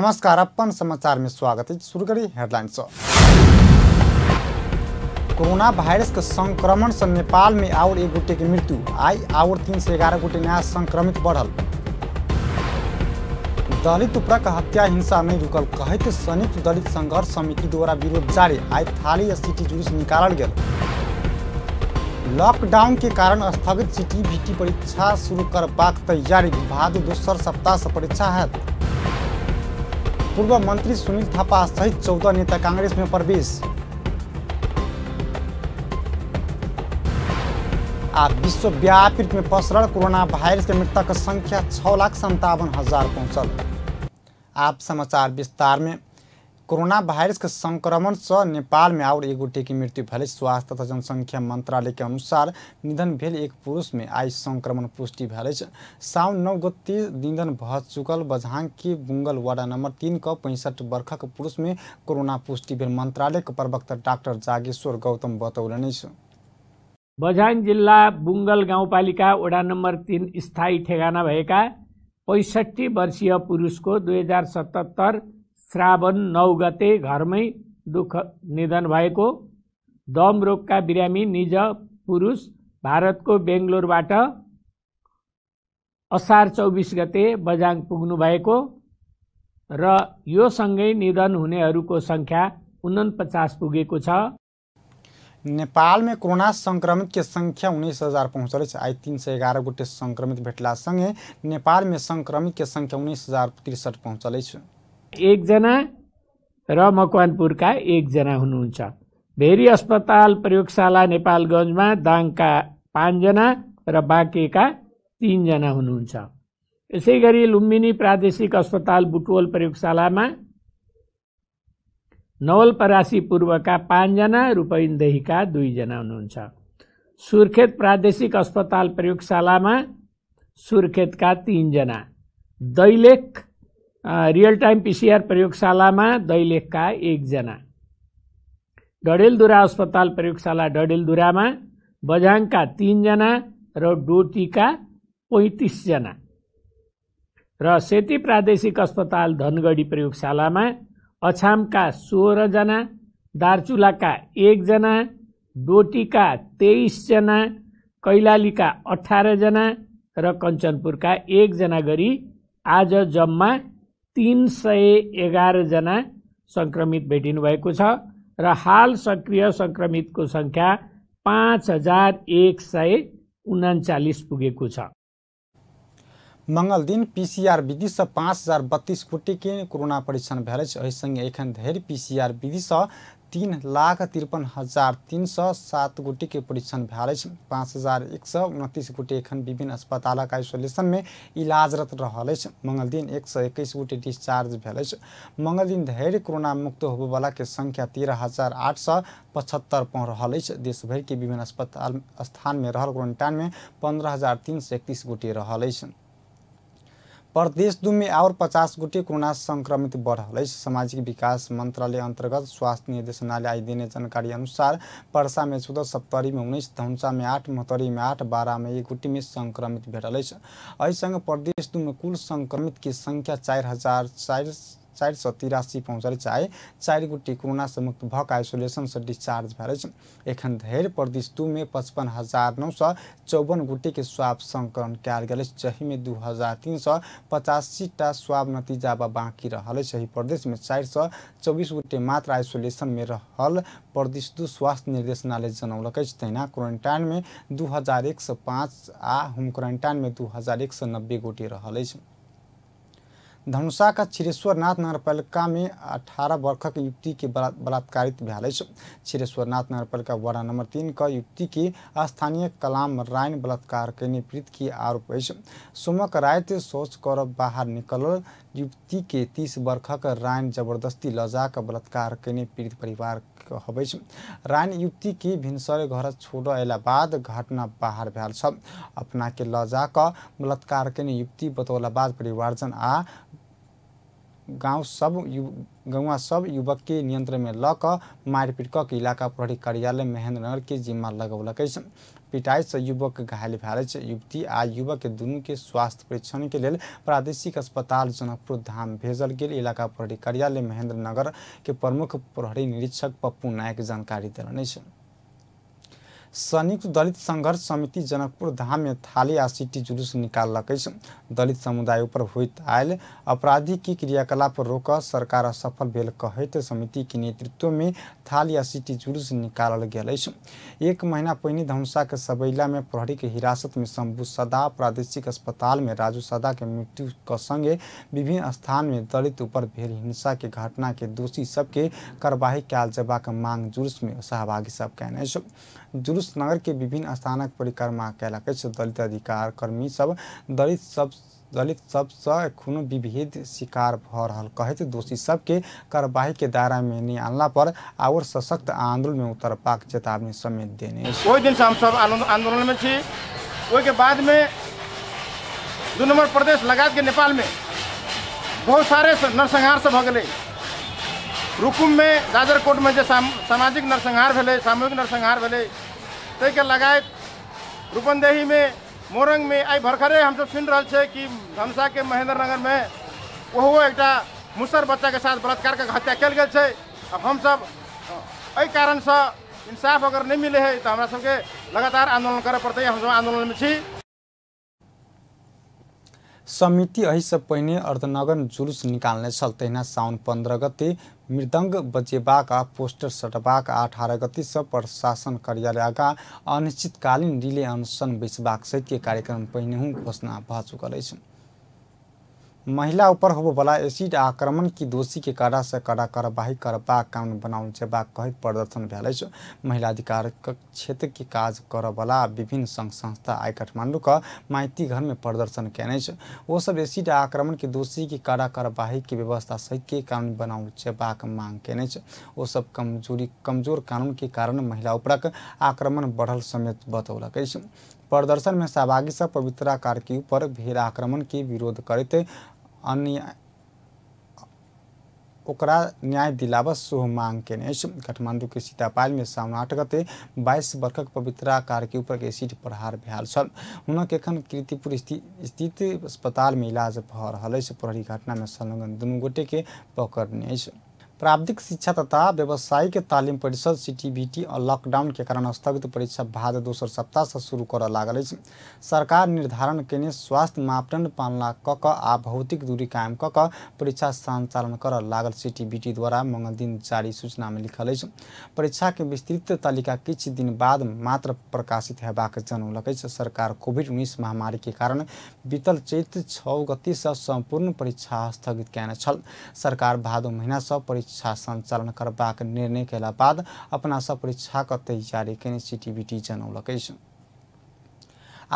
नमस्कार अपन समाचार में स्वागत है शुरू करी हेडलाइंस कोरोना वायरस के संक्रमण से नेपाल में और एक गोटे के मृत्यु आई और तीन से ग्यारह गोटे नया संक्रमित बढ़ल दलित उपरक हत्या हिंसा नहीं रुकल कहते संयुक्त दलित संघर्ष समिति द्वारा विरोध जारी आई थाली सिटी जुलूस निकाल गया लॉकडाउन के कारण स्थगित सिटी भीटी परीक्षा शुरू करबाक तैयारी विभाग दोसर सप्ताह से परीक्षा है पूर्व मन्त्री सुनिल थापा सहित चौध नेता काङ्ग्रेसमा में प्रवेश आ विश्वव्यापी रूप में पसरल कोरोना भाइरस के मृतक संख्या छः लाख सन्तावन हजार पहुंचल आप समाचार विस्तार में कोरोना भाइरसको सङ्क्रमणसँ नेपालमा आओर एक गोटेकी मृत्यु भेल स्वास्थ्य तथा जनसङ्ख्या मन्त्रालयका अनुसार निधन भेल एक पुरुषमे आइ सङ्क्रमण पुष्टि भए साउन नौ गति निधन भ चुकल बझाङकी बुङ्गल वडा नम्बर तिनको पैँसठ वर्षको पुरुषमे कोरोना पुष्टि भेल मन्त्रालयको प्रवक्ता डाक्टर जागेश्वर गौतम बताउलनि छ बझाङ जिल्ला बुङ्गल गाउँपालिका वडा नम्बर तिन स्थायी ठेगाना भएका पैँसठी वर्षीय पुरुषको दुई हजार सतहत्तर श्रावण नौ गते घरमै दुःख निधन भएको दम रोगका बिरामी निज पुरुष भारतको बेङ्गलोरबाट असार चौबिस गते बजाङ पुग्नुभएको र यो सँगै निधन हुनेहरूको सङ्ख्या उन्पचास पुगेको छ नेपालमै कोरोना सङ्क्रमितको सङ्ख्या उन्नाइस हजार पहुँचलै छ आइ तिन सय एघार गोटे सङ्क्रमित भेटला सङ्गे नेपालमे सङ्ख्या उन्नाइस हजार त्रिसठ पहुँचलै छ एकजना र मकवानपुरका एकजना हुनुहुन्छ भेरी अस्पताल प्रयोगशाला नेपालगञ्जमा दाङका पाँचजना र बाँकेका तिनजना हुनुहुन्छ यसै गरी लुम्बिनी प्रादेशिक अस्पताल बुटवल प्रयोगशालामा नवलपरासी पूर्वका पाँचजना रूपैन्देहीका दुईजना हुनुहुन्छ सुर्खेत प्रादेशिक अस्पताल प्रयोगशालामा सुर्खेतका तिनजना दैलेख रियल टाइम पिसिआर प्रयोगशालामा दैलेखका एकजना डडेलधुरा अस्पताल प्रयोगशाला डडेलधुरामा बझाङका तिनजना र डोटीका पैँतिसजना र सेती प्रादेशिक अस्पताल धनगढी प्रयोगशालामा अछामका सोह्रजना दार्चुलाका एकजना डोटीका तेइसजना कैलालीका अठारजना र कञ्चनपुरका एकजना गरी आज जम्मा तिन सय एघारजना सङ्क्रमित भेटिनु भएको छ र हाल सक्रिय सङ्क्रमितको सङ्ख्या पाँच हजार एक सय उन्चालिस पुगेको छ मङ्गल दिन पिसिआर विधिसँ पाँच हजार बत्तिस कोटिके कोरोना परीक्षण भएर अछि एखन धेरै पिसिआर विधिसँ तीन लाख तिरपन हजार तीन सौ सात गोटीके परीक्षण भेल पाँच हजार एक सौ उनतीस गोटी एखन विभिन्न अस्पतालक आइसोलेशनमे इलाजरत रहल अछि मंगल दिन एक सौ एकैस गोटी डिस्चार्ज भेल अछि मंगल दिन धरि कोरोना मुक्त होबयवलाके सङ्ख्या तेरह हजार आठ सौ पचहत्तर पहुँच रहल अछि देशभरिके विभिन्न अस्पताल स्थानमा रहल क्वारेन्टाइनमा पन्ध्र हजार तीन सौ एकतिस गोटी रहल अछि प्रदेश दुमे और पचास गोटी कोरोना संक्रमित बढ़ल सामाजिक विकास मन्त्रालय अन्तर्गत स्वास्थ्य निर्देशनालय आइदिने जानकारी अनुसार परसा में चौदह सप्तरी में उन्नीस आठ महोत्तरी में आठ बारह में एक गोटी में संक्रमित भेटल संग प्रदेश दुमे कुल संक्रमित के संख्या चार हजार चार चारि सौ तिरासी पहुँचल चाहे चारि गोटी से मुक्त भऽ कऽ आइसोलेशनसँ डिस्चार्ज भेल एखन धरि प्रदेश दूमे पचपन हजार नौ सय चौवन गोटीके स्वाब सङ्कलन कयल गेल अछि जाहिमे दू हजार तीन सय पचासीटा स्वाब नतीजा बाँकी रहल अछि एहि प्रदेशमे चारि सए चौबीस गोटे मात्र आइसोलेशनमे रहल प्रदेश दू स्वास्थ्य निर्देशनालय जनौलक अछि तहिना क्वारेन्टाइनमे दू हजार एक सौ पाँच आ होम क्वारेन्टाइनमे दू हजार एक सय नब्बे गोटे रहल अछि धनुषाका छिरेश्वरनाथ नगरपालिकामे अठार वर्षक युवती बला बलात्कारित भेल अछि छिरेश्वरनाथ नगरपालिका वार्ड नम्बर तीनक के स्थानीय कलाम रायन बलात्कार कयने पीड़ितके आरोप अछि सोमक राति शौच करब बाहर निकलल के तीस वर्षक रायन जबरदस्ती लजाक बलात्कार कयने पीड़ित परिवार कहबै रायन के भिनसरे घर छोड़ अयला बाद घटना बाहर अपना छ अपनाके लजाक बलात्कार कयने युवती बतौला बाद परिवारजन आ गाँव सब यु गुआ सब युवक के नियंत्रण में लक मार मारपीट कऽ इलाका प्रहरी कार्यालय महेंद्र नगर के जिम्मा लगौलक पिटाई से युवक घायल भेल युवती आ युवक के दुनू के स्वास्थ्य परीक्षण के लिए प्रादेशिक अस्पताल जनकपुर धाम भेजल गया इलाका प्रहरी कार्यालय महेंद्र नगर के प्रमुख प्रहरी निरीक्षक पप्पू नायक जानकारी देलनि संयुक्त दलित संघर्ष समिति जनकपुर धाम में थाली आ सिटी जुलूस निकाल दलित समुदाय पर होइत आयल की क्रियाकलाप रोक सरकार असफल भेल कहैत समिति के नेतृत्व में थाली आ सिटी जुलूस निकाल गया एक महीना पहले धमसा के सबैला में प्रहरी के हिरासत में शंभु सदा प्रादेशिक अस्पताल में राजू सदा के मृत्यु के संगे विभिन्न स्थान में दलित ऊपर भेल हिंसा के घटना के दोषी सबके कार्यवाही कयल जेबा मांग जुलूस में सहभागी सब कयने जुलूस पुरुष नगर के विभिन्न स्थानक परिक्रमा कैलक दलित अधिकार कर्मी सब दलित सब दलित सबसँ कोनो विभेद शिकार भऽ रहल कहैत दोषी दायरा में नहीं आनला पर आओर सशक्त आंदोलन में उतर पाक चेतावनी समेत देने वही दिन अछि ओहि दिनसँ हमसभ आंदोलनमे छी बाद में दो नंबर प्रदेश के नेपाल में बहुत सारे नरसंहार से सब रुकुम में रुकुममे में जो सामाजिक नरसंहार भेलै सामूहिक नरसंहार भेलै ताहिके लगा रूपंदेही में मोरंग में आई भरखरे हम सब सुन छै कि धमसा के नगर में ओहो एक मुसर बच्चा के साथ बलात्कार के हत्या कल गया अब हम सब अ कारण से इंसाफ अगर नहीं मिले है तो हमारा सबके लगातार आंदोलन करे पड़ते हम सब आंदोलन में छी समिति एहिसँ पहिने अर्धनगन जुलूस निकालने छल तहिना साउन पंद्रह गते मृदङ्ग बजेबाका पोस्टर सटबाक अठार सब प्रशासन कार्यालयका अनिश्चितकालीन रिले अनुसन बेचबाक सहित कार्यक्रम हुँ घोषणा भऽ चुकल महिला ऊपर होबला एसिड आक्रमण की दोषी के कड़ा से कड़ा कार्यवाही करवा कानून बनाउन जेबा कहैत प्रदर्शन भेल महिला अधिकार क्षेत्र के काज वाला विभिन्न संघ संस्था आई काठमांडू का माइती घर में प्रदर्शन कैने वो सब एसिड आक्रमण के दोषी की कड़ा कार्यवाही के व्यवस्था सहित के कानून बना जेबा मांग कैने वो सब कमजोरी कमजोर कानून के कारण महिला ऊपरक आक्रमण बढ़ल समेत बतौलक प्रदर्शन में सहभागी सब पवित्रा कार के ऊपर भीड़ आक्रमण के विरोध करते अनि ओकरा न्याय दिलाबस सेहो मांग केने अछि साउन सीतापालमे गते गते बाइस वर्षक पवित्रा कारके ऊपर एसिड प्रहार भेल छल हुनक एखन कीर्तिपुर स्थित अस्पतालमे इलाज भऽ रहल अछि प्रहरी घटनामे संलग्न दुनू गोटेके पकड़ने अछि प्राविधिक शिक्षा तथा व्यवसायिक तालिम परिषद सीटीबीटी लॉकडाउन के कारण स्थगित परीक्षा भाद दोसर सप्ताह से शुरू करे लागल अछि सरकार निर्धारण केने स्वास्थ्य मापदंड पालना क क आ भौतिक दूरी कायम क परीक्षा संचालन कर लागल सिटीबीटी द्वारा मंगल दिन जारी सूचना में लिखल अछि परीक्षा के विस्तृत तालिका किछ दिन बाद मात्र प्रकाशित हेबाक जनौलक अछि सरकार कोविड 19 महामारी के कारण बीतल चैत छ गति से सम्पूर्ण परीक्षा स्थगित कयने छल सरकार भादो महिना से परीक्षा सञ्चालन करबाक निर्णय केला बाद अपना सब परीक्षाक तैयारी केने सिटिभिटी टी छन्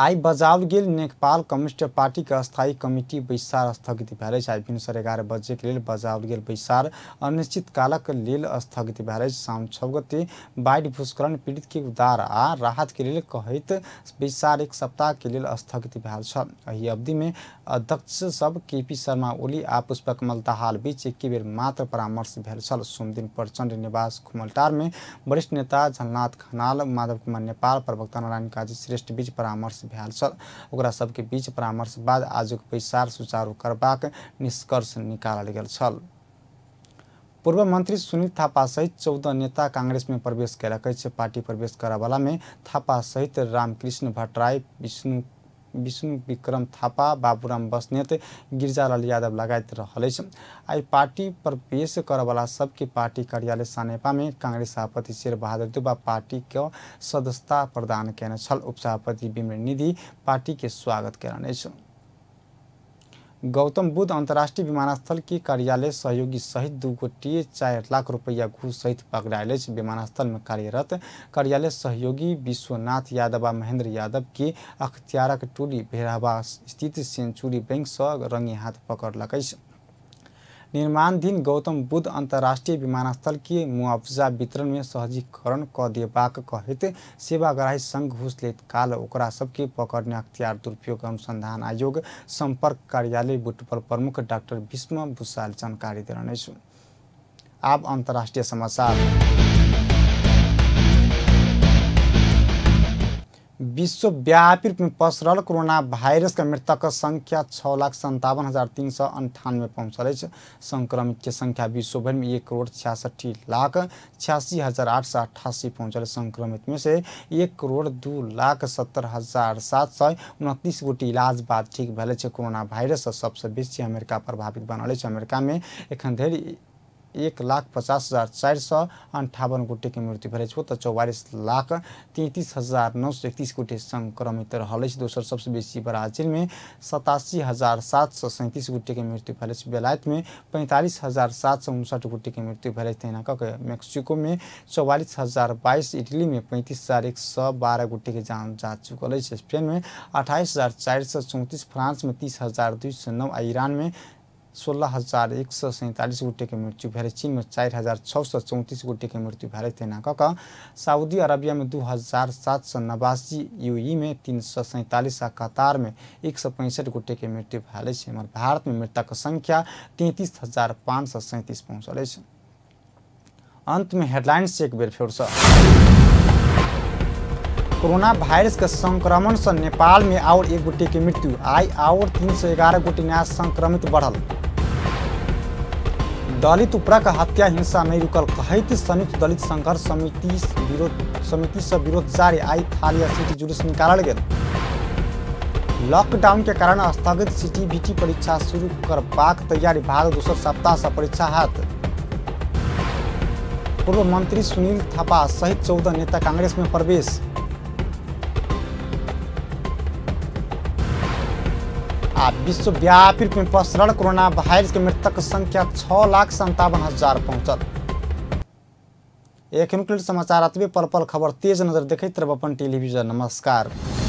आइ बजाओल गेल नेपाल कम्युनिस्ट पार्टीक स्थायी कमिटी बैसार स्थगित भए अछि आइ भिनसर एगारह बजेक लेल बजाओल गेल बैसार अनिश्चितकालक लेल स्थगित भए अछि शाम गते बाढ़ि भूस्खलन पीड़ितके उद्धार आ राहतके लेल कहैत बैसार एक सप्ताहके लेल स्थगित भेल छ अहि अवधिमे अध्यक्ष सब केपी शर्मा ओली आ पुष्पकमल दाहाल बीच एके बेर मात्र परामर्श भेल छल सोम दिन प्रचण्ड निवास खुमलटारमे वरिष्ठ नेता झलनाथ खनाल माधव कुमार नेपाल प्रवक्ता नारायण काजी श्रेष्ठ बीच परामर्श परामर्श भेल ओकरा सबके बीच परामर्श बाद आजुक विचार सुचारू करबाक निष्कर्ष निकालल गेल छल पूर्व मंत्री सुनील थापा सहित चौदह नेता कांग्रेस में प्रवेश कयलक पार्टी प्रवेश वाला में थापा सहित रामकृष्ण भट्टराय विष्णु विष्णु विक्रम थापा बाबुराम बस्नेत गिरिजालाल यादव लगायत रहलैछ आइ पार्टी प्रवेश करवाला सबके पार्टी कार्यालय सानेपामे काङ्ग्रेस सभापति शेरबहादुर दुबा पार्टीको सदस्यता प्रदान कयने छल उपसभापति विमल निधि पार्टीके स्वागत कयलनि गौतम बुद्ध अन्तर्राष्ट्रिय विमानस्थलकी कार्यालय सहयोगी सहित दू गोटी चार लाख रुपैयाँ सहित सहित अछि विमानस्थलमा कार्यरत कार्यालय सहयोगी विश्वनाथ यादव आ महेन्द्र यादव के अख्तियारक टोली भेराबा स्थित सेन्चुरी बैङ्कसँग रङ्गे हाथ निर्माणाधीन गौतम बुद्ध अन्तर्राष्ट्रिय विमानस्थल कि मुआवजा वितरण सहजीकरण कऽ देबाक कहैत सेवाग्राही संघ घुस लैत काल ओकरा सबके पकड़ने अख्तियार दुरुपयोग अनुसन्धान आयोग सम्पर्क कार्यालय बुटपल प्रमुख डाक्टर भीष्म भूषाल जानकारी देलनि अछि आब अन्तर्राष्ट्रिय समाचार विश्वव्यापी रूपमा पसरल कोरोना भाइरसका मृतकक सङ्ख्या छ लाख सन्तावन हजार तीन सौ अन्ठानवे पहुँचल सङ्क्रमितको सङ्ख्या विश्वभरिमा एक करोड़ छियासठी लाख छियासी हजार आठ सय अठासी पहुँचल सङ्क्रमितमा से एक करोड़ दू लाख सत्तर हजार सात सय उन्तिस गोटी इलाज बाद ठीक भेल कोरोना भाइरस सबसे बेसी अमेरिका प्रभावित बनल अछि अमेरिकामे एखन धरि एक लाख पचास हज़ार चार सौ अंठावन गोटे के मृत्यु भर अछि ओतऽ लाख तैंतीस हजार नौ सौ इकतीस गोटे संक्रमित रहा दोसर दोसर बेसि बेसी में सतासी हजार सात सौ सैंतीस गोटे के मृत्यु भेल बेलायत में पैंतालीस हजार सात सौ उनसठ गोटे के मृत्यु भर अछि तहिना कऽ के मेक्सिकोमे चौवालिस हजार बाइस पैंतीस हजार एक सौ बारह गोटे के जान जा चुकल स्पेन में अट्ठाईस हजार चार सौ चौंतीस फ्रांस में तीस हजार दुई सौ नौ ईरान में सोलह हजार एक सौ सैंतालीस गोटे के मृत्यु भेल चीन में चार हजार छः सौ चौंतीस गोटे के मृत्यु भेल तेना कक सऊदी अरबिया में दू हजार सात सौ नवासी यूई में तीन सौ सैंतालीस आ कतार में एक सौ पैंसठ गोटे के मृत्यु भेल भारत में मृतक संख्या तैंतीस हजार पाँच सौ सैंतीस पहुँचल अंत में हेडलाइंस एक बेर से कोरोना वायरस के संक्रमण से नेपाल में और एक गोटे के मृत्यु आई और तीन सौ ग्यारह गोटे नया संक्रमित बढ़ल दलित उपरा का हत्या हिंसा नहीं रुकल कहैत संयुक्त दलित संघर्ष समिति विरोध समिति से विरोध जारी आई थाली सिटी जुलूस निकाल गया लॉकडाउन के कारण स्थगित सीटीबीटी परीक्षा शुरू करबाक तैयारी भारत दूसर सप्ताह से परीक्षा हाथ पूर्व मंत्री सुनील थापा सहित चौदह नेता कांग्रेस में प्रवेश विश्वव्यापी में प्रसरण कोरोना भाइरसको मृतक संख्या छ लाख संतावन हजार पहुँचल एक समाचार आतबे पल पल खबर तेज नजर देखते रह टेलीविजन नमस्कार